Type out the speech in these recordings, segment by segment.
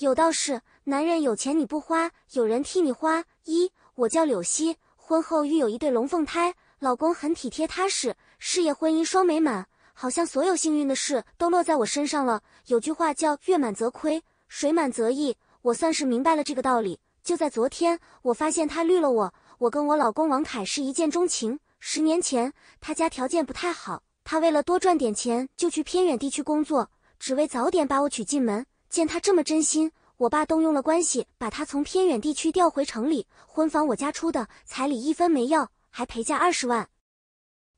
有道是，男人有钱你不花，有人替你花。一，我叫柳溪，婚后育有一对龙凤胎，老公很体贴踏实，事业婚姻双美满，好像所有幸运的事都落在我身上了。有句话叫“月满则亏，水满则溢”，我算是明白了这个道理。就在昨天，我发现他绿了我。我跟我老公王凯是一见钟情。十年前，他家条件不太好，他为了多赚点钱，就去偏远地区工作，只为早点把我娶进门。见他这么真心，我爸动用了关系，把他从偏远地区调回城里。婚房我家出的，彩礼一分没要，还陪嫁二十万。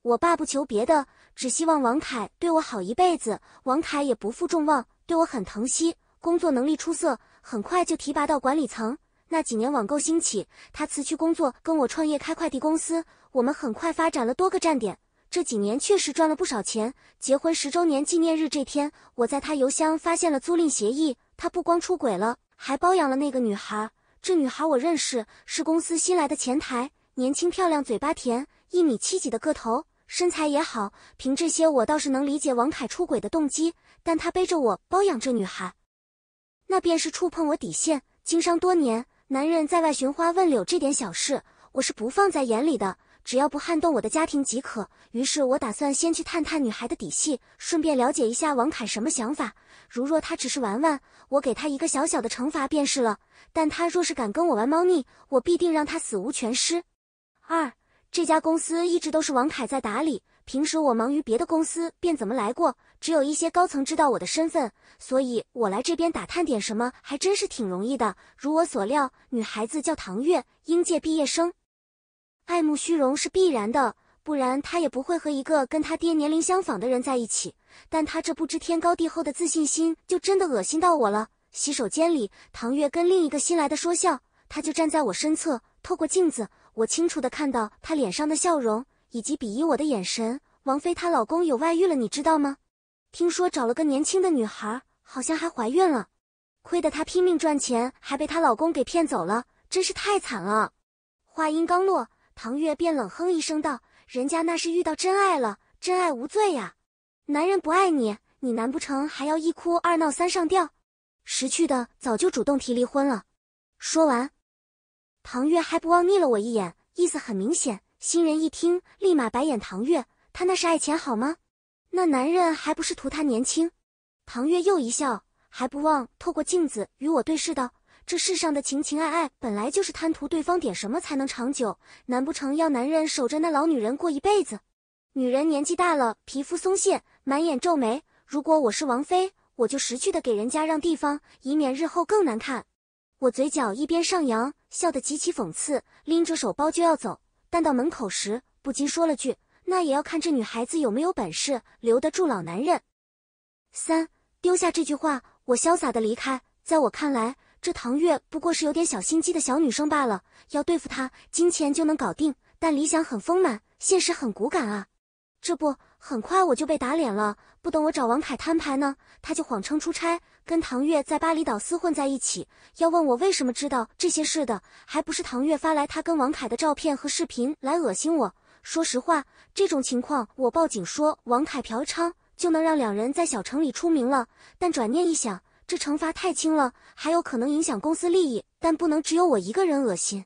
我爸不求别的，只希望王凯对我好一辈子。王凯也不负众望，对我很疼惜，工作能力出色，很快就提拔到管理层。那几年网购兴起，他辞去工作跟我创业开快递公司，我们很快发展了多个站点。这几年确实赚了不少钱。结婚十周年纪念日这天，我在他邮箱发现了租赁协议。他不光出轨了，还包养了那个女孩。这女孩我认识，是公司新来的前台，年轻漂亮，嘴巴甜，一米七几的个头，身材也好。凭这些，我倒是能理解王凯出轨的动机。但他背着我包养这女孩，那便是触碰我底线。经商多年，男人在外寻花问柳这点小事，我是不放在眼里的。只要不撼动我的家庭即可。于是我打算先去探探女孩的底细，顺便了解一下王凯什么想法。如若他只是玩玩，我给他一个小小的惩罚便是了。但他若是敢跟我玩猫腻，我必定让他死无全尸。二，这家公司一直都是王凯在打理，平时我忙于别的公司，便怎么来过，只有一些高层知道我的身份，所以我来这边打探点什么还真是挺容易的。如我所料，女孩子叫唐月，应届毕业生。爱慕虚荣是必然的，不然他也不会和一个跟他爹年龄相仿的人在一起。但他这不知天高地厚的自信心就真的恶心到我了。洗手间里，唐月跟另一个新来的说笑，他就站在我身侧，透过镜子，我清楚的看到他脸上的笑容以及鄙夷我的眼神。王菲她老公有外遇了，你知道吗？听说找了个年轻的女孩，好像还怀孕了。亏得她拼命赚钱，还被她老公给骗走了，真是太惨了。话音刚落。唐月便冷哼一声道：“人家那是遇到真爱了，真爱无罪呀。男人不爱你，你难不成还要一哭二闹三上吊？识趣的早就主动提离婚了。”说完，唐月还不忘睨了我一眼，意思很明显。新人一听，立马白眼唐月，他那是爱钱好吗？那男人还不是图他年轻？唐月又一笑，还不忘透过镜子与我对视道。这世上的情情爱爱，本来就是贪图对方点什么才能长久。难不成要男人守着那老女人过一辈子？女人年纪大了，皮肤松懈，满眼皱眉。如果我是王妃，我就识趣的给人家让地方，以免日后更难看。我嘴角一边上扬，笑得极其讽刺，拎着手包就要走。但到门口时，不禁说了句：“那也要看这女孩子有没有本事留得住老男人。”三丢下这句话，我潇洒的离开。在我看来，这唐月不过是有点小心机的小女生罢了，要对付她，金钱就能搞定。但理想很丰满，现实很骨感啊！这不，很快我就被打脸了。不等我找王凯摊牌呢，他就谎称出差，跟唐月在巴厘岛厮混在一起。要问我为什么知道这些事的，还不是唐月发来他跟王凯的照片和视频来恶心我？说实话，这种情况，我报警说王凯嫖娼，就能让两人在小城里出名了。但转念一想，这惩罚太轻了，还有可能影响公司利益，但不能只有我一个人恶心。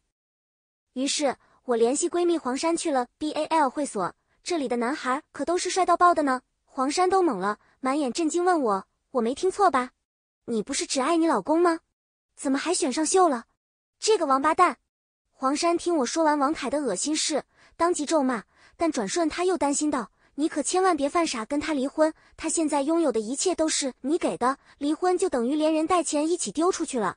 于是，我联系闺蜜黄山去了 B A L 会所，这里的男孩可都是帅到爆的呢。黄山都懵了，满眼震惊问我：“我没听错吧？你不是只爱你老公吗？怎么还选上秀了？这个王八蛋！”黄山听我说完王凯的恶心事，当即咒骂，但转瞬他又担心道。你可千万别犯傻跟他离婚，他现在拥有的一切都是你给的，离婚就等于连人带钱一起丢出去了。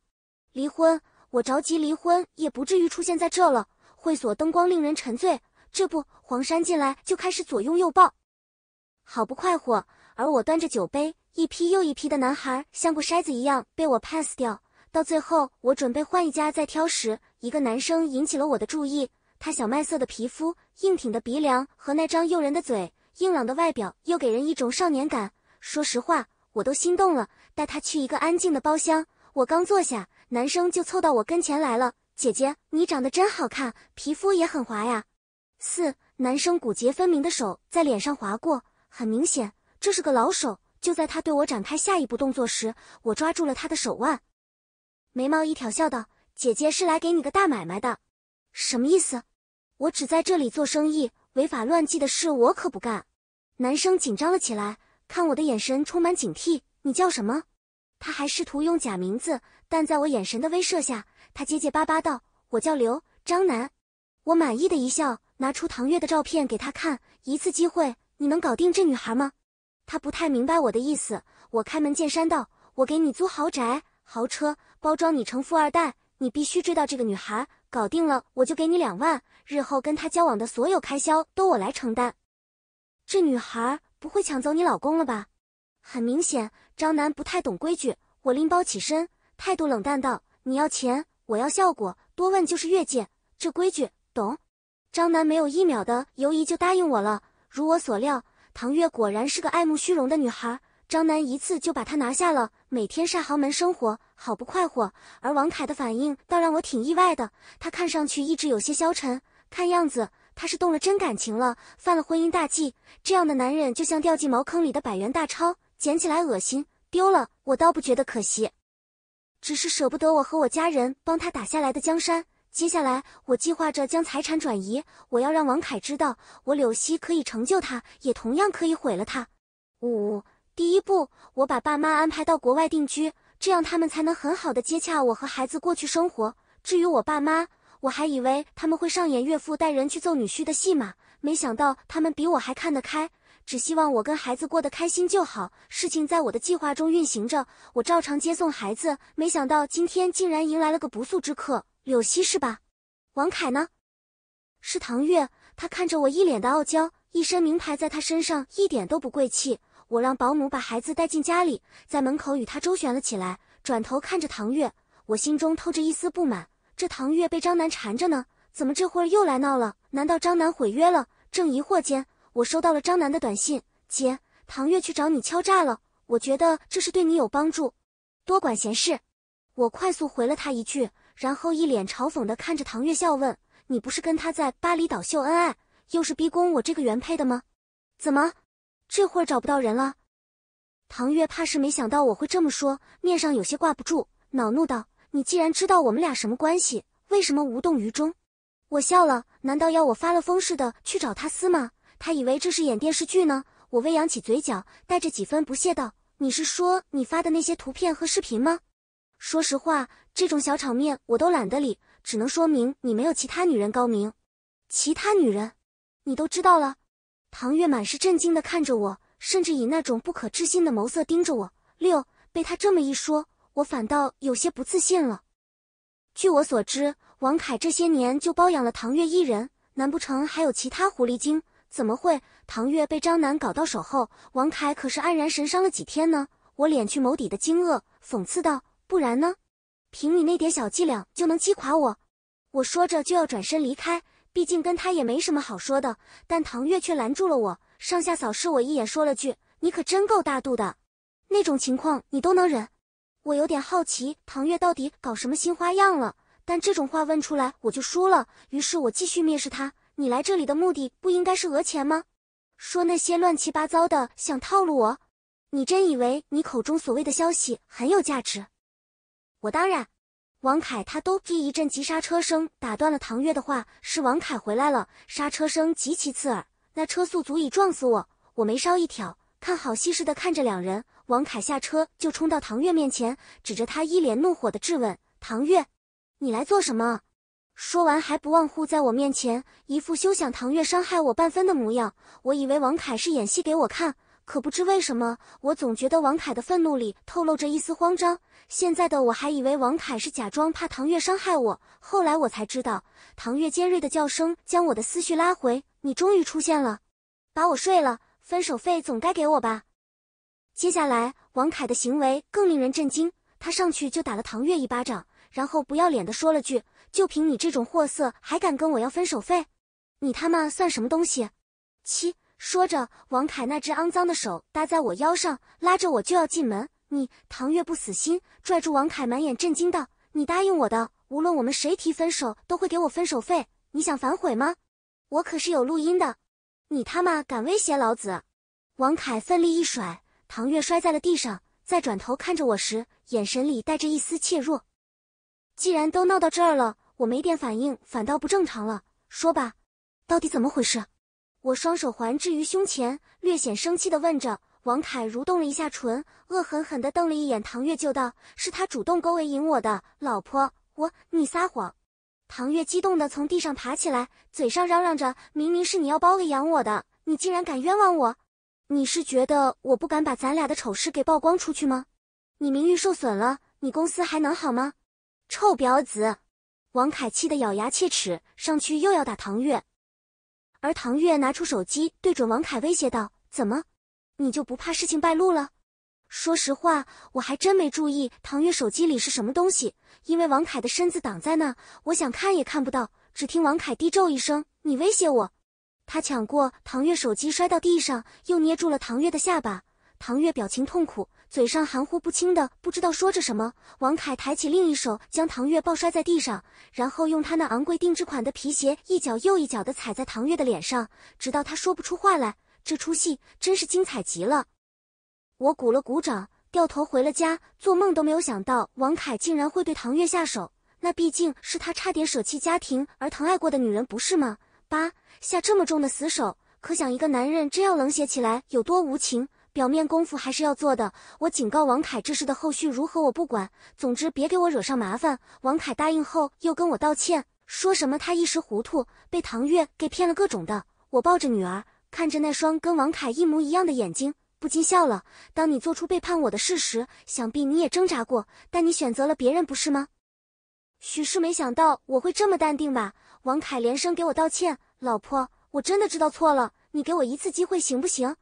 离婚，我着急离婚也不至于出现在这了。会所灯光令人沉醉，这不，黄山进来就开始左拥右抱，好不快活。而我端着酒杯，一批又一批的男孩像过筛子一样被我 pass 掉。到最后，我准备换一家再挑时，一个男生引起了我的注意，他小麦色的皮肤、硬挺的鼻梁和那张诱人的嘴。硬朗的外表又给人一种少年感，说实话，我都心动了。带他去一个安静的包厢，我刚坐下，男生就凑到我跟前来了：“姐姐，你长得真好看，皮肤也很滑呀。”四男生骨节分明的手在脸上划过，很明显，这是个老手。就在他对我展开下一步动作时，我抓住了他的手腕，眉毛一挑，笑道：“姐姐是来给你个大买卖的，什么意思？我只在这里做生意。”违法乱纪的事我可不干。男生紧张了起来，看我的眼神充满警惕。你叫什么？他还试图用假名字，但在我眼神的威慑下，他结结巴巴道：“我叫刘张楠。”我满意的一笑，拿出唐月的照片给他看。一次机会，你能搞定这女孩吗？他不太明白我的意思。我开门见山道：“我给你租豪宅、豪车，包装你成富二代，你必须追到这个女孩。”搞定了，我就给你两万，日后跟他交往的所有开销都我来承担。这女孩不会抢走你老公了吧？很明显，张楠不太懂规矩。我拎包起身，态度冷淡道：“你要钱，我要效果，多问就是越界，这规矩懂？”张楠没有一秒的犹疑就答应我了。如我所料，唐月果然是个爱慕虚荣的女孩。张楠一次就把他拿下了，每天晒豪门生活，好不快活。而王凯的反应倒让我挺意外的，他看上去一直有些消沉，看样子他是动了真感情了，犯了婚姻大忌。这样的男人就像掉进茅坑里的百元大钞，捡起来恶心，丢了我倒不觉得可惜，只是舍不得我和我家人帮他打下来的江山。接下来我计划着将财产转移，我要让王凯知道，我柳溪可以成就他，也同样可以毁了他。五。第一步，我把爸妈安排到国外定居，这样他们才能很好的接洽我和孩子过去生活。至于我爸妈，我还以为他们会上演岳父带人去揍女婿的戏码，没想到他们比我还看得开，只希望我跟孩子过得开心就好。事情在我的计划中运行着，我照常接送孩子，没想到今天竟然迎来了个不速之客，柳溪是吧？王凯呢？是唐月，他看着我一脸的傲娇，一身名牌在他身上一点都不贵气。我让保姆把孩子带进家里，在门口与他周旋了起来。转头看着唐月，我心中透着一丝不满。这唐月被张楠缠着呢，怎么这会儿又来闹了？难道张楠毁约了？正疑惑间，我收到了张楠的短信：“姐，唐月去找你敲诈了。我觉得这是对你有帮助。”多管闲事！我快速回了他一句，然后一脸嘲讽的看着唐月笑问：“你不是跟他在巴厘岛秀恩爱，又是逼宫我这个原配的吗？怎么？”这会儿找不到人了，唐月怕是没想到我会这么说，面上有些挂不住，恼怒道：“你既然知道我们俩什么关系，为什么无动于衷？”我笑了，难道要我发了疯似的去找他撕吗？他以为这是演电视剧呢？我微扬起嘴角，带着几分不屑道：“你是说你发的那些图片和视频吗？说实话，这种小场面我都懒得理，只能说明你没有其他女人高明。其他女人，你都知道了。”唐月满是震惊的看着我，甚至以那种不可置信的眸色盯着我。六被他这么一说，我反倒有些不自信了。据我所知，王凯这些年就包养了唐月一人，难不成还有其他狐狸精？怎么会？唐月被张楠搞到手后，王凯可是黯然神伤了几天呢。我敛去眸底的惊愕，讽刺道：“不然呢？凭你那点小伎俩就能击垮我？”我说着就要转身离开。毕竟跟他也没什么好说的，但唐月却拦住了我，上下扫视我一眼，说了句：“你可真够大度的，那种情况你都能忍。”我有点好奇唐月到底搞什么新花样了，但这种话问出来我就输了，于是我继续蔑视他：“你来这里的目的不应该是讹钱吗？说那些乱七八糟的，想套路我？你真以为你口中所谓的消息很有价值？我当然。”王凯，他都一阵急刹车声打断了唐月的话。是王凯回来了，刹车声极其刺耳，那车速足以撞死我。我眉梢一挑，看好戏似的看着两人。王凯下车就冲到唐月面前，指着他一脸怒火的质问：“唐月，你来做什么？”说完还不忘护在我面前，一副休想唐月伤害我半分的模样。我以为王凯是演戏给我看。可不知为什么，我总觉得王凯的愤怒里透露着一丝慌张。现在的我还以为王凯是假装怕唐月伤害我，后来我才知道，唐月尖锐的叫声将我的思绪拉回。你终于出现了，把我睡了，分手费总该给我吧？接下来，王凯的行为更令人震惊，他上去就打了唐月一巴掌，然后不要脸的说了句：“就凭你这种货色，还敢跟我要分手费？你他妈算什么东西？”七。说着，王凯那只肮脏的手搭在我腰上，拉着我就要进门。你，唐月不死心，拽住王凯，满眼震惊道：“你答应我的，无论我们谁提分手，都会给我分手费。你想反悔吗？我可是有录音的。你他妈敢威胁老子！”王凯奋力一甩，唐月摔在了地上。再转头看着我时，眼神里带着一丝怯弱。既然都闹到这儿了，我没点反应反倒不正常了。说吧，到底怎么回事？我双手环置于胸前，略显生气的问着王凯，蠕动了一下唇，恶狠狠的瞪了一眼唐月，就道：“是他主动勾引我的老婆，我你撒谎！”唐月激动的从地上爬起来，嘴上嚷嚷着：“明明是你要包养我的，你竟然敢冤枉我！你是觉得我不敢把咱俩的丑事给曝光出去吗？你名誉受损了，你公司还能好吗？臭婊子！”王凯气得咬牙切齿，上去又要打唐月。而唐月拿出手机对准王凯威胁道：“怎么，你就不怕事情败露了？”说实话，我还真没注意唐月手机里是什么东西，因为王凯的身子挡在那，我想看也看不到。只听王凯低咒一声：“你威胁我！”他抢过唐月手机摔到地上，又捏住了唐月的下巴。唐月表情痛苦。嘴上含糊不清的，不知道说着什么。王凯抬起另一手，将唐月抱摔在地上，然后用他那昂贵定制款的皮鞋，一脚又一脚的踩在唐月的脸上，直到他说不出话来。这出戏真是精彩极了！我鼓了鼓掌，掉头回了家。做梦都没有想到王凯竟然会对唐月下手，那毕竟是他差点舍弃家庭而疼爱过的女人，不是吗？八下这么重的死手，可想一个男人真要冷血起来有多无情。表面功夫还是要做的。我警告王凯，这事的后续如何我不管，总之别给我惹上麻烦。王凯答应后又跟我道歉，说什么他一时糊涂被唐月给骗了，各种的。我抱着女儿，看着那双跟王凯一模一样的眼睛，不禁笑了。当你做出背叛我的事时，想必你也挣扎过，但你选择了别人，不是吗？许是没想到我会这么淡定吧？王凯连声给我道歉，老婆，我真的知道错了，你给我一次机会行不行？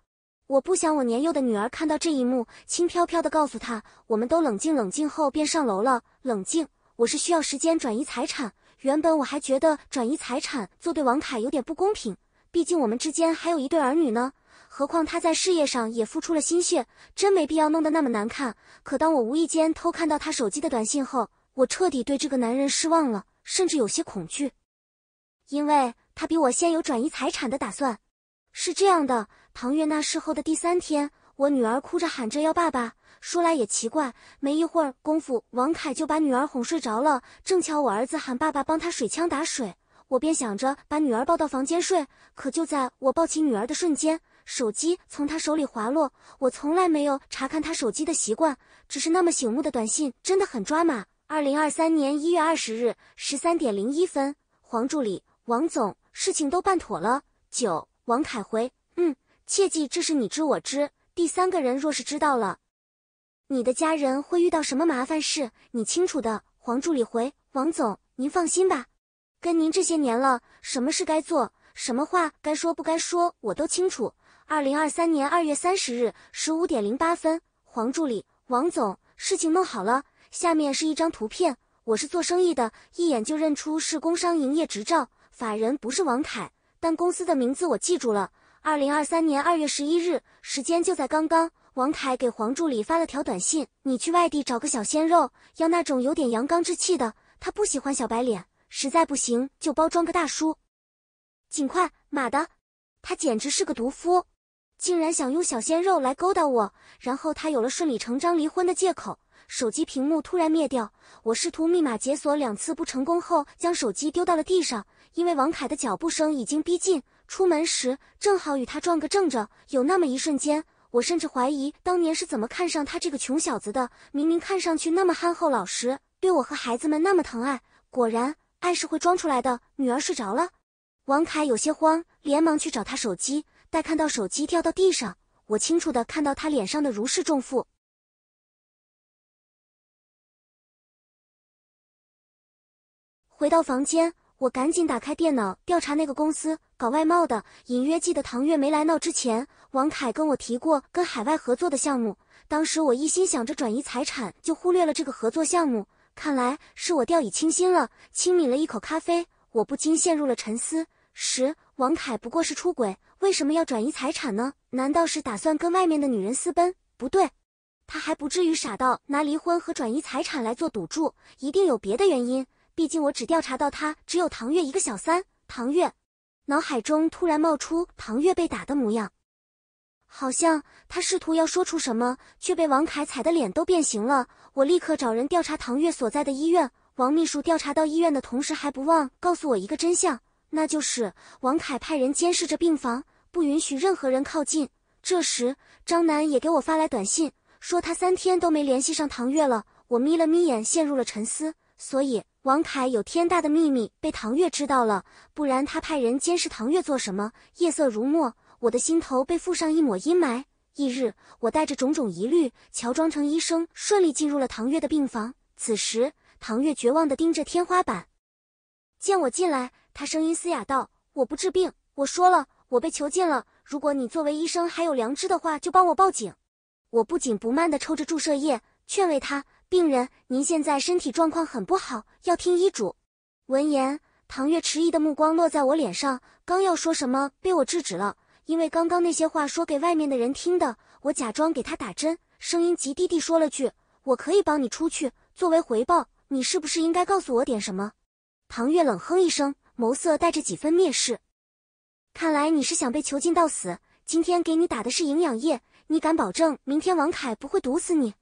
我不想我年幼的女儿看到这一幕，轻飘飘的告诉她，我们都冷静冷静后便上楼了。冷静，我是需要时间转移财产。原本我还觉得转移财产做对王凯有点不公平，毕竟我们之间还有一对儿女呢。何况他在事业上也付出了心血，真没必要弄得那么难看。可当我无意间偷看到他手机的短信后，我彻底对这个男人失望了，甚至有些恐惧，因为他比我先有转移财产的打算。是这样的。唐月那事后的第三天，我女儿哭着喊着要爸爸。说来也奇怪，没一会儿功夫，王凯就把女儿哄睡着了。正巧我儿子喊爸爸帮他水枪打水，我便想着把女儿抱到房间睡。可就在我抱起女儿的瞬间，手机从她手里滑落。我从来没有查看他手机的习惯，只是那么醒目的短信真的很抓马。二零二三年一月二十日十三点零一分，黄助理，王总，事情都办妥了。九，王凯回。切记，这是你知我知。第三个人若是知道了，你的家人会遇到什么麻烦事，你清楚的。黄助理回王总，您放心吧，跟您这些年了，什么事该做，什么话该说不该说，我都清楚。二零二三年二月三十日十五点零八分，黄助理，王总，事情弄好了。下面是一张图片，我是做生意的，一眼就认出是工商营业执照，法人不是王凯，但公司的名字我记住了。二零二三年二月十一日，时间就在刚刚。王凯给黄助理发了条短信：“你去外地找个小鲜肉，要那种有点阳刚之气的。他不喜欢小白脸，实在不行就包装个大叔。尽快，妈的，他简直是个毒夫，竟然想用小鲜肉来勾搭我。然后他有了顺理成章离婚的借口。”手机屏幕突然灭掉，我试图密码解锁两次不成功后，将手机丢到了地上，因为王凯的脚步声已经逼近。出门时正好与他撞个正着，有那么一瞬间，我甚至怀疑当年是怎么看上他这个穷小子的。明明看上去那么憨厚老实，对我和孩子们那么疼爱，果然，爱是会装出来的。女儿睡着了，王凯有些慌，连忙去找他手机。待看到手机掉到地上，我清楚的看到他脸上的如释重负。回到房间。我赶紧打开电脑调查那个公司搞外贸的，隐约记得唐月没来闹之前，王凯跟我提过跟海外合作的项目。当时我一心想着转移财产，就忽略了这个合作项目。看来是我掉以轻心了。轻抿了一口咖啡，我不禁陷入了沉思：十王凯不过是出轨，为什么要转移财产呢？难道是打算跟外面的女人私奔？不对，他还不至于傻到拿离婚和转移财产来做赌注，一定有别的原因。毕竟我只调查到他只有唐月一个小三。唐月，脑海中突然冒出唐月被打的模样，好像他试图要说出什么，却被王凯踩得脸都变形了。我立刻找人调查唐月所在的医院。王秘书调查到医院的同时，还不忘告诉我一个真相，那就是王凯派人监视着病房，不允许任何人靠近。这时，张楠也给我发来短信，说他三天都没联系上唐月了。我眯了眯眼，陷入了沉思。所以。王凯有天大的秘密被唐月知道了，不然他派人监视唐月做什么？夜色如墨，我的心头被附上一抹阴霾。翌日，我带着种种疑虑，乔装成医生，顺利进入了唐月的病房。此时，唐月绝望地盯着天花板，见我进来，他声音嘶哑道：“我不治病，我说了，我被囚禁了。如果你作为医生还有良知的话，就帮我报警。”我不紧不慢地抽着注射液，劝慰他。病人，您现在身体状况很不好，要听医嘱。闻言，唐月迟疑的目光落在我脸上，刚要说什么，被我制止了。因为刚刚那些话说给外面的人听的，我假装给他打针，声音极低地说了句：“我可以帮你出去。”作为回报，你是不是应该告诉我点什么？唐月冷哼一声，眸色带着几分蔑视。看来你是想被囚禁到死。今天给你打的是营养液，你敢保证明天王凯不会毒死你？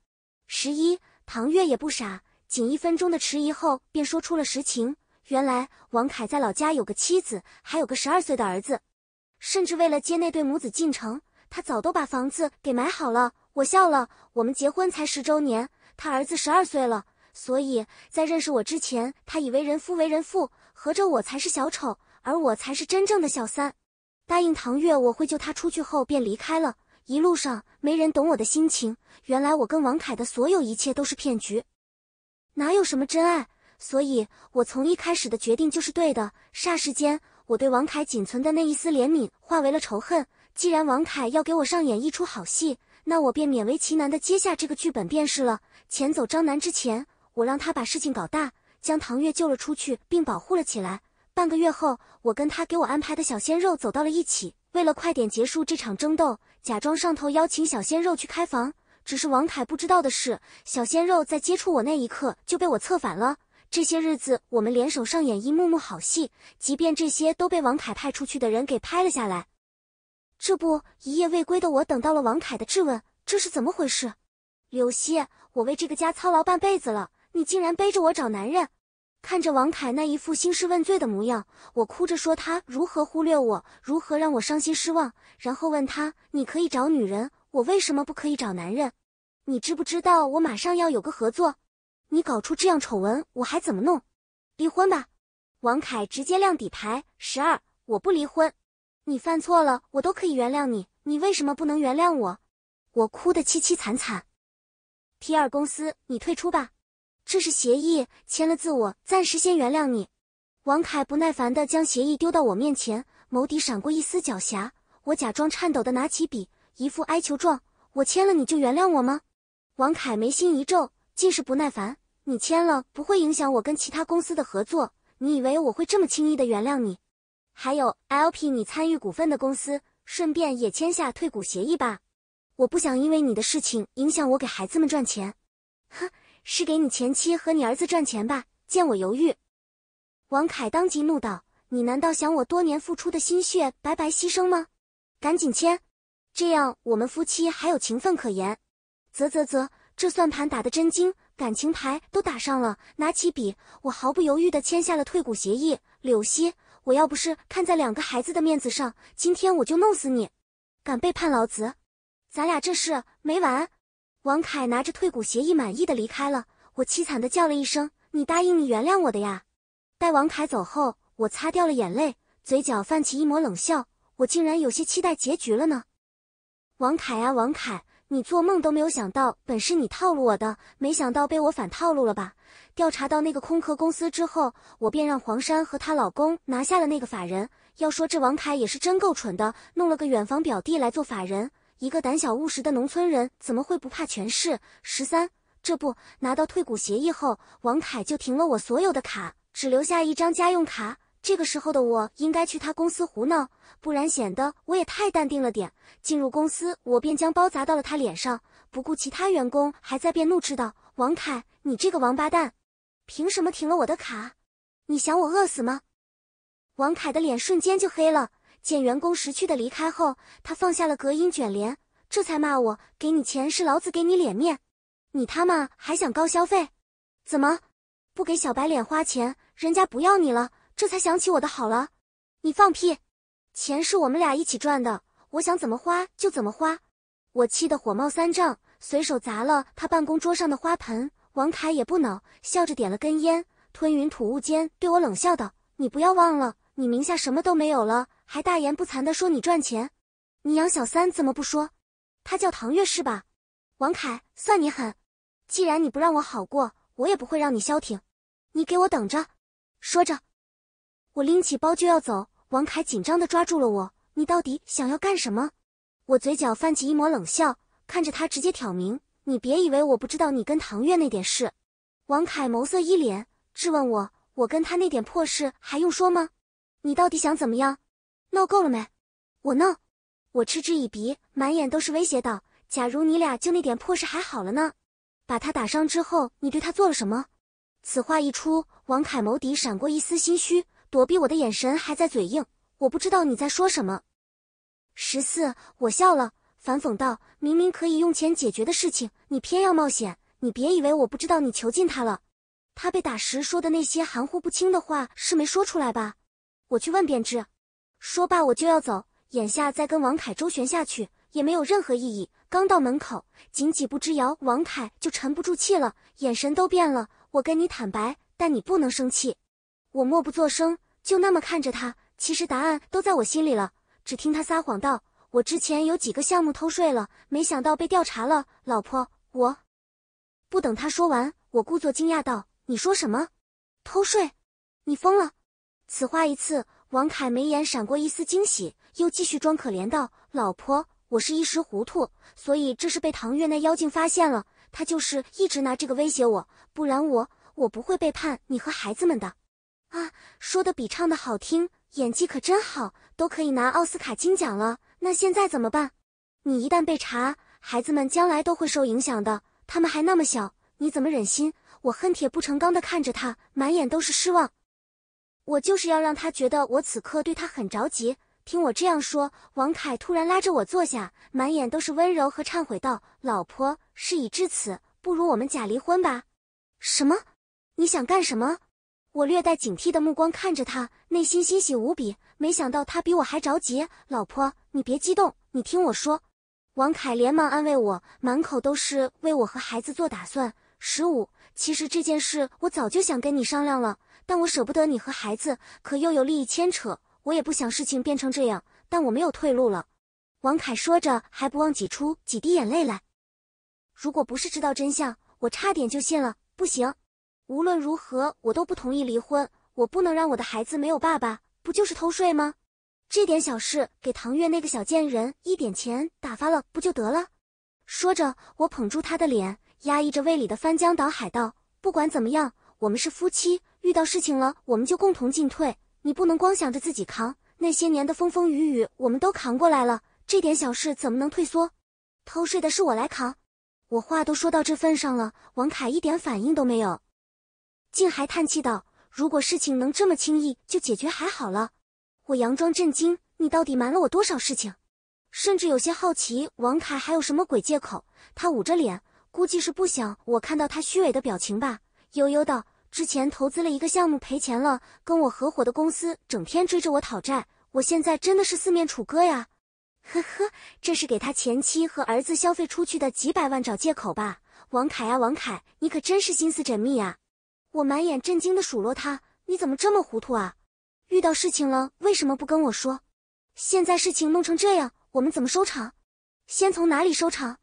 十一。唐月也不傻，仅一分钟的迟疑后便说出了实情。原来王凯在老家有个妻子，还有个十二岁的儿子，甚至为了接那对母子进城，他早都把房子给买好了。我笑了，我们结婚才十周年，他儿子十二岁了，所以在认识我之前，他以为人夫为人父，合着我才是小丑，而我才是真正的小三。答应唐月我会救他出去后，便离开了。一路上没人懂我的心情。原来我跟王凯的所有一切都是骗局，哪有什么真爱？所以，我从一开始的决定就是对的。霎时间，我对王凯仅存的那一丝怜悯化为了仇恨。既然王凯要给我上演一出好戏，那我便勉为其难的接下这个剧本便是了。潜走张楠之前，我让他把事情搞大，将唐月救了出去，并保护了起来。半个月后，我跟他给我安排的小鲜肉走到了一起。为了快点结束这场争斗。假装上头邀请小鲜肉去开房，只是王凯不知道的是，小鲜肉在接触我那一刻就被我策反了。这些日子，我们联手上演一幕幕好戏，即便这些都被王凯派出去的人给拍了下来。这不，一夜未归的我等到了王凯的质问，这是怎么回事？柳溪，我为这个家操劳半辈子了，你竟然背着我找男人！看着王凯那一副兴师问罪的模样，我哭着说他如何忽略我，如何让我伤心失望。然后问他：你可以找女人，我为什么不可以找男人？你知不知道我马上要有个合作？你搞出这样丑闻，我还怎么弄？离婚吧！王凯直接亮底牌：十二，我不离婚。你犯错了，我都可以原谅你，你为什么不能原谅我？我哭得凄凄惨惨。提尔公司，你退出吧。这是协议，签了字我暂时先原谅你。王凯不耐烦的将协议丢到我面前，眸底闪过一丝狡黠。我假装颤抖的拿起笔，一副哀求状：“我签了你就原谅我吗？”王凯眉心一皱，尽是不耐烦：“你签了不会影响我跟其他公司的合作，你以为我会这么轻易的原谅你？还有 LP，你参与股份的公司，顺便也签下退股协议吧。我不想因为你的事情影响我给孩子们赚钱。”哼，是给你前妻和你儿子赚钱吧？见我犹豫，王凯当即怒道：“你难道想我多年付出的心血白白牺牲吗？赶紧签，这样我们夫妻还有情分可言。”啧啧啧，这算盘打得真精，感情牌都打上了。拿起笔，我毫不犹豫地签下了退股协议。柳溪，我要不是看在两个孩子的面子上，今天我就弄死你！敢背叛老子，咱俩这事没完！王凯拿着退股协议，满意的离开了。我凄惨的叫了一声：“你答应你原谅我的呀！”待王凯走后，我擦掉了眼泪，嘴角泛起一抹冷笑。我竟然有些期待结局了呢。王凯啊，王凯，你做梦都没有想到，本是你套路我的，没想到被我反套路了吧？调查到那个空壳公司之后，我便让黄山和她老公拿下了那个法人。要说这王凯也是真够蠢的，弄了个远房表弟来做法人。一个胆小务实的农村人怎么会不怕权势？十三，这不拿到退股协议后，王凯就停了我所有的卡，只留下一张家用卡。这个时候的我应该去他公司胡闹，不然显得我也太淡定了点。进入公司，我便将包砸到了他脸上，不顾其他员工还在，便怒斥道：“王凯，你这个王八蛋，凭什么停了我的卡？你想我饿死吗？”王凯的脸瞬间就黑了。见员工识趣的离开后，他放下了隔音卷帘，这才骂我：“给你钱是老子给你脸面，你他妈还想高消费？怎么不给小白脸花钱？人家不要你了，这才想起我的好了？你放屁！钱是我们俩一起赚的，我想怎么花就怎么花。”我气得火冒三丈，随手砸了他办公桌上的花盆。王凯也不恼，笑着点了根烟，吞云吐雾间对我冷笑道：“你不要忘了。”你名下什么都没有了，还大言不惭地说你赚钱，你养小三怎么不说？他叫唐月是吧？王凯，算你狠！既然你不让我好过，我也不会让你消停。你给我等着！说着，我拎起包就要走。王凯紧张地抓住了我，你到底想要干什么？我嘴角泛起一抹冷笑，看着他直接挑明：你别以为我不知道你跟唐月那点事。王凯眸色一脸质问我：我跟他那点破事还用说吗？你到底想怎么样？闹够了没？我闹，我嗤之以鼻，满眼都是威胁道：“假如你俩就那点破事还好了呢？把他打伤之后，你对他做了什么？”此话一出，王凯眸底闪过一丝心虚，躲避我的眼神，还在嘴硬：“我不知道你在说什么。”十四，我笑了，反讽道：“明明可以用钱解决的事情，你偏要冒险。你别以为我不知道你囚禁他了。他被打时说的那些含糊不清的话，是没说出来吧？”我去问便知。说罢，我就要走。眼下再跟王凯周旋下去也没有任何意义。刚到门口，仅几步之遥，王凯就沉不住气了，眼神都变了。我跟你坦白，但你不能生气。我默不作声，就那么看着他。其实答案都在我心里了。只听他撒谎道：“我之前有几个项目偷税了，没想到被调查了。”老婆，我不等他说完，我故作惊讶道：“你说什么？偷税？你疯了？”此话一出，王凯眉眼闪过一丝惊喜，又继续装可怜道：“老婆，我是一时糊涂，所以这是被唐月那妖精发现了。他就是一直拿这个威胁我，不然我我不会背叛你和孩子们的。”啊，说的比唱的好听，演技可真好，都可以拿奥斯卡金奖了。那现在怎么办？你一旦被查，孩子们将来都会受影响的。他们还那么小，你怎么忍心？我恨铁不成钢的看着他，满眼都是失望。我就是要让他觉得我此刻对他很着急。听我这样说，王凯突然拉着我坐下，满眼都是温柔和忏悔，道：“老婆，事已至此，不如我们假离婚吧？”什么？你想干什么？我略带警惕的目光看着他，内心欣喜无比。没想到他比我还着急。老婆，你别激动，你听我说。王凯连忙安慰我，满口都是为我和孩子做打算。十五，其实这件事我早就想跟你商量了。但我舍不得你和孩子，可又有利益牵扯，我也不想事情变成这样，但我没有退路了。王凯说着，还不忘挤出几滴眼泪来。如果不是知道真相，我差点就信了。不行，无论如何我都不同意离婚。我不能让我的孩子没有爸爸。不就是偷税吗？这点小事，给唐月那个小贱人一点钱打发了不就得了？说着，我捧住他的脸，压抑着胃里的翻江倒海道：“不管怎么样，我们是夫妻。”遇到事情了，我们就共同进退。你不能光想着自己扛。那些年的风风雨雨，我们都扛过来了，这点小事怎么能退缩？偷税的是我来扛。我话都说到这份上了，王凯一点反应都没有，竟还叹气道：“如果事情能这么轻易就解决，还好了。”我佯装震惊：“你到底瞒了我多少事情？”甚至有些好奇王凯还有什么鬼借口。他捂着脸，估计是不想我看到他虚伪的表情吧，悠悠道。之前投资了一个项目赔钱了，跟我合伙的公司整天追着我讨债，我现在真的是四面楚歌呀！呵呵，这是给他前妻和儿子消费出去的几百万找借口吧？王凯呀，王凯，你可真是心思缜密呀！我满眼震惊的数落他：“你怎么这么糊涂啊？遇到事情了为什么不跟我说？现在事情弄成这样，我们怎么收场？先从哪里收场？”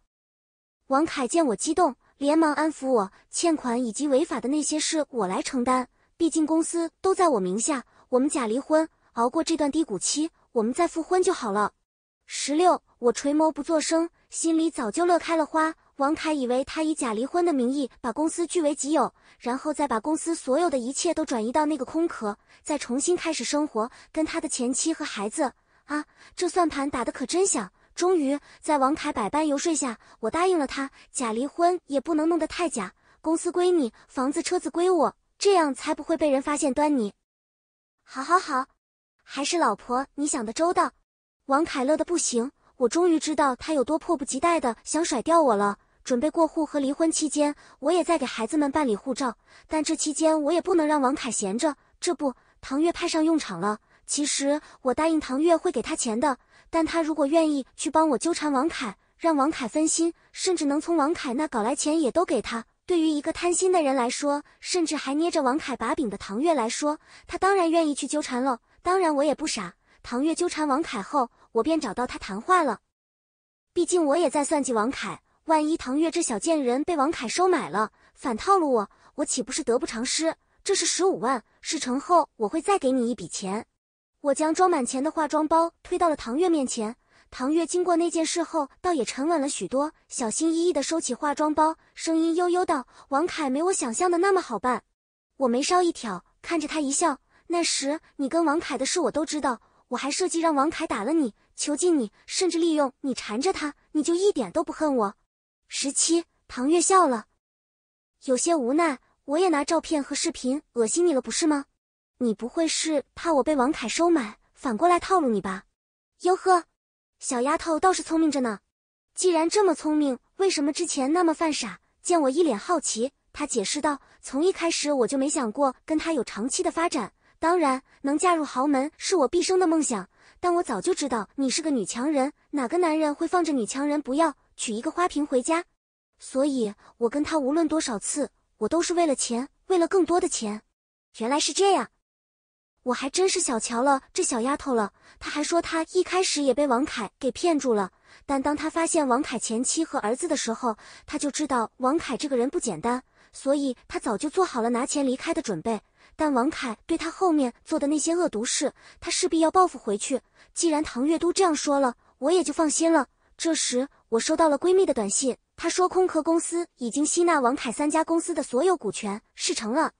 王凯见我激动。连忙安抚我，欠款以及违法的那些事我来承担，毕竟公司都在我名下。我们假离婚，熬过这段低谷期，我们再复婚就好了。十六，我垂眸不作声，心里早就乐开了花。王凯以为他以假离婚的名义把公司据为己有，然后再把公司所有的一切都转移到那个空壳，再重新开始生活，跟他的前妻和孩子啊，这算盘打得可真响。终于在王凯百般游说下，我答应了他。假离婚也不能弄得太假，公司归你，房子车子归我，这样才不会被人发现端倪。好，好，好，还是老婆你想的周到。王凯乐得不行，我终于知道他有多迫不及待的想甩掉我了。准备过户和离婚期间，我也在给孩子们办理护照，但这期间我也不能让王凯闲着。这不，唐月派上用场了。其实我答应唐月会给他钱的。但他如果愿意去帮我纠缠王凯，让王凯分心，甚至能从王凯那搞来钱，也都给他。对于一个贪心的人来说，甚至还捏着王凯把柄的唐月来说，他当然愿意去纠缠了。当然，我也不傻。唐月纠缠王凯后，我便找到他谈话了。毕竟我也在算计王凯，万一唐月这小贱人被王凯收买了，反套路我，我岂不是得不偿失？这是十五万，事成后我会再给你一笔钱。我将装满钱的化妆包推到了唐月面前。唐月经过那件事后，倒也沉稳了许多，小心翼翼的收起化妆包，声音悠悠道：“王凯没我想象的那么好办。”我眉梢一挑，看着他一笑：“那时你跟王凯的事我都知道，我还设计让王凯打了你，囚禁你，甚至利用你缠着他，你就一点都不恨我？”十七，唐月笑了，有些无奈：“我也拿照片和视频恶心你了，不是吗？”你不会是怕我被王凯收买，反过来套路你吧？哟呵，小丫头倒是聪明着呢。既然这么聪明，为什么之前那么犯傻？见我一脸好奇，他解释道：“从一开始我就没想过跟他有长期的发展。当然，能嫁入豪门是我毕生的梦想。但我早就知道你是个女强人，哪个男人会放着女强人不要，娶一个花瓶回家？所以，我跟他无论多少次，我都是为了钱，为了更多的钱。原来是这样。”我还真是小瞧了这小丫头了。她还说她一开始也被王凯给骗住了，但当她发现王凯前妻和儿子的时候，她就知道王凯这个人不简单，所以她早就做好了拿钱离开的准备。但王凯对她后面做的那些恶毒事，她势必要报复回去。既然唐月都这样说了，我也就放心了。这时我收到了闺蜜的短信，她说空壳公司已经吸纳王凯三家公司的所有股权，事成了。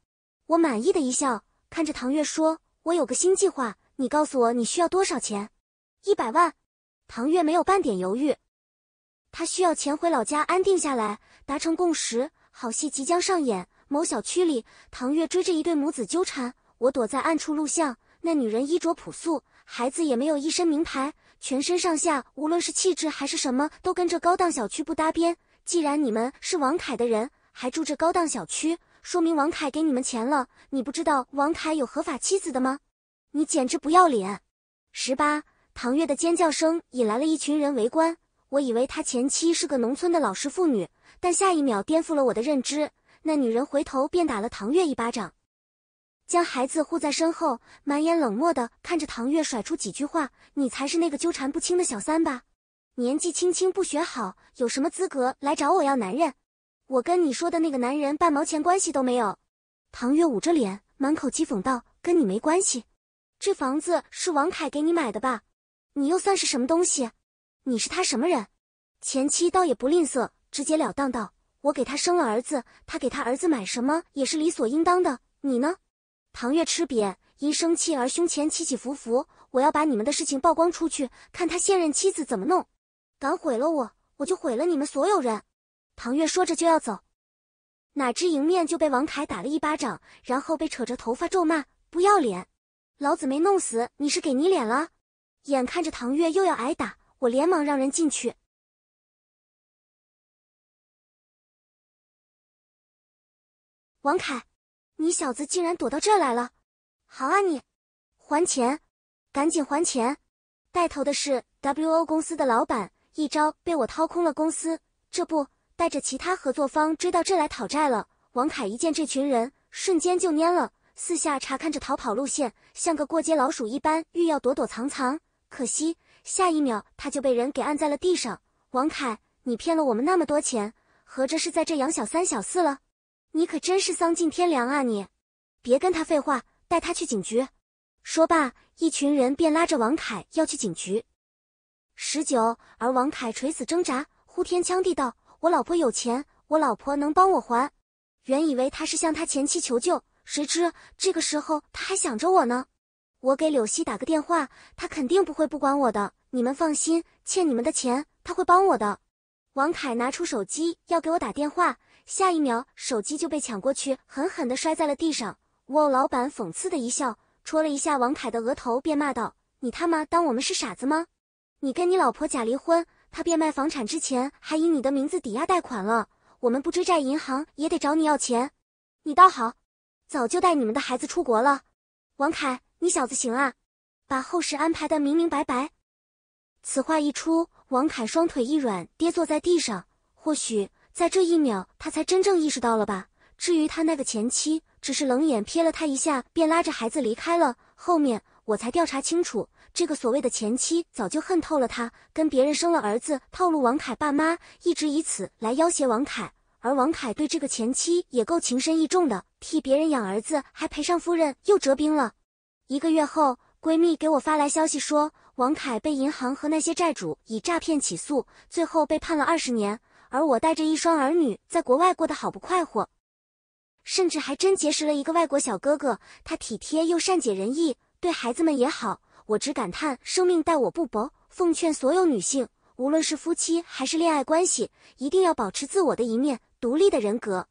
我满意的一笑，看着唐月说。我有个新计划，你告诉我你需要多少钱？一百万。唐月没有半点犹豫，他需要钱回老家安定下来，达成共识。好戏即将上演。某小区里，唐月追着一对母子纠缠，我躲在暗处录像。那女人衣着朴素，孩子也没有一身名牌，全身上下无论是气质还是什么，都跟这高档小区不搭边。既然你们是王凯的人，还住这高档小区？说明王凯给你们钱了，你不知道王凯有合法妻子的吗？你简直不要脸！十八，唐月的尖叫声引来了一群人围观。我以为他前妻是个农村的老实妇女，但下一秒颠覆了我的认知。那女人回头便打了唐月一巴掌，将孩子护在身后，满眼冷漠的看着唐月，甩出几句话：“你才是那个纠缠不清的小三吧？年纪轻轻不学好，有什么资格来找我要男人？”我跟你说的那个男人半毛钱关系都没有，唐月捂着脸，满口讥讽道：“跟你没关系，这房子是王凯给你买的吧？你又算是什么东西？你是他什么人？”前妻倒也不吝啬，直截了当道：“我给他生了儿子，他给他儿子买什么也是理所应当的。你呢？”唐月吃瘪，因生气而胸前起起伏伏。我要把你们的事情曝光出去，看他现任妻子怎么弄。敢毁了我，我就毁了你们所有人。唐月说着就要走，哪知迎面就被王凯打了一巴掌，然后被扯着头发咒骂：“不要脸！老子没弄死你是给你脸了？”眼看着唐月又要挨打，我连忙让人进去。王凯，你小子竟然躲到这来了！好啊你，还钱！赶紧还钱！带头的是 WO 公司的老板，一招被我掏空了公司，这不。带着其他合作方追到这来讨债了。王凯一见这群人，瞬间就蔫了，四下查看着逃跑路线，像个过街老鼠一般，欲要躲躲藏藏。可惜下一秒他就被人给按在了地上。王凯，你骗了我们那么多钱，合着是在这养小三小四了？你可真是丧尽天良啊！你，别跟他废话，带他去警局。说罢，一群人便拉着王凯要去警局。十九，而王凯垂死挣扎，呼天抢地道。我老婆有钱，我老婆能帮我还。原以为他是向他前妻求救，谁知这个时候他还想着我呢。我给柳溪打个电话，他肯定不会不管我的。你们放心，欠你们的钱他会帮我的。王凯拿出手机要给我打电话，下一秒手机就被抢过去，狠狠的摔在了地上。哇！老板讽刺的一笑，戳了一下王凯的额头，便骂道：“你他妈当我们是傻子吗？你跟你老婆假离婚？”他变卖房产之前，还以你的名字抵押贷款了。我们不追债，银行也得找你要钱。你倒好，早就带你们的孩子出国了。王凯，你小子行啊，把后事安排的明明白白。此话一出，王凯双腿一软，跌坐在地上。或许在这一秒，他才真正意识到了吧。至于他那个前妻，只是冷眼瞥了他一下，便拉着孩子离开了。后面我才调查清楚。这个所谓的前妻早就恨透了他，跟别人生了儿子，套路王凯爸妈，一直以此来要挟王凯。而王凯对这个前妻也够情深意重的，替别人养儿子，还赔上夫人又折兵了。一个月后，闺蜜给我发来消息说，王凯被银行和那些债主以诈骗起诉，最后被判了二十年。而我带着一双儿女在国外过得好不快活，甚至还真结识了一个外国小哥哥，他体贴又善解人意，对孩子们也好。我只感叹，生命待我不薄。奉劝所有女性，无论是夫妻还是恋爱关系，一定要保持自我的一面，独立的人格。